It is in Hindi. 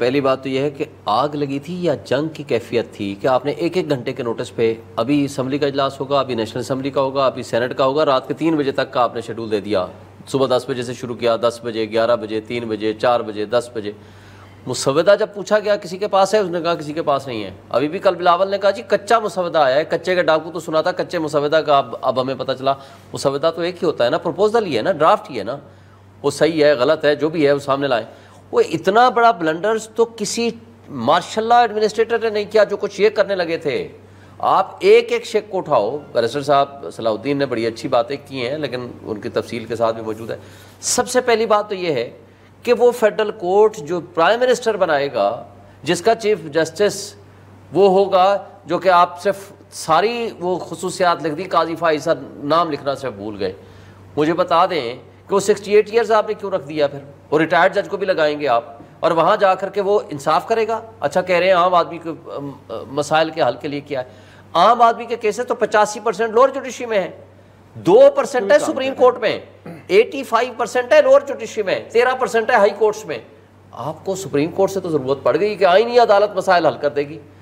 पहली बात तो यह है कि आग लगी थी या जंग की कैफियत थी कि आपने एक एक घंटे के नोटिस पे अभी असम्बली का इजलास होगा अभी नेशनल असम्बली का होगा अभी सेनेट का होगा रात के तीन बजे तक का आपने शेड्यूल दे दिया सुबह दस बजे से शुरू किया दस बजे ग्यारह बजे तीन बजे चार बजे दस बजे मुसवदा जब पूछा गया किसी के पास है उसने कहा किसी के पास नहीं है अभी भी कल बिलावल ने कहा जी कच्चा मुसवदा आया है कच्चे का डाकू तो सुना था कच्चे मुसवदा का अब अब हमें पता चला मुसवदा तो एक ही होता है ना प्रपोजल ही है ना ड्राफ्ट ही है ना वो सही है गलत है जो भी है वो सामने लाएँ वो इतना बड़ा ब्लंडर्स तो किसी मार्शल एडमिनिस्ट्रेटर ने नहीं किया जो कुछ ये करने लगे थे आप एक एक शेक को उठाओ बैरिस्टर साहब सलाउद्दीन ने बड़ी अच्छी बातें की हैं लेकिन उनकी तफसील के साथ भी मौजूद है सबसे पहली बात तो ये है कि वो फेडरल कोर्ट जो प्राइम मिनिस्टर बनाएगा जिसका चीफ जस्टिस वो होगा जो कि आप सिर्फ सारी वो खसूसियात लिख दी काजी फाइसा नाम लिखना सिर्फ भूल गए मुझे बता दें कि वो सिक्सटी एट ईयर्स आपने क्यों रख दिया फिर और रिटायर्ड जज को भी लगाएंगे आप और वहाँ जा करके के वो इंसाफ करेगा अच्छा कह रहे हैं आम आदमी के मसाइल के हल के लिए क्या है आम आदमी के केसेस तो पचासी परसेंट लोअर जुडिशरी में है दो परसेंट है सुप्रीम कोर्ट में एटी फाइव परसेंट है लोअर जुडिशरी में तेरह परसेंट है हाई कोर्ट्स में आपको सुप्रीम कोर्ट से तो ज़रूरत पड़ गई कि आईनी अदालत मसाइल हल कर देगी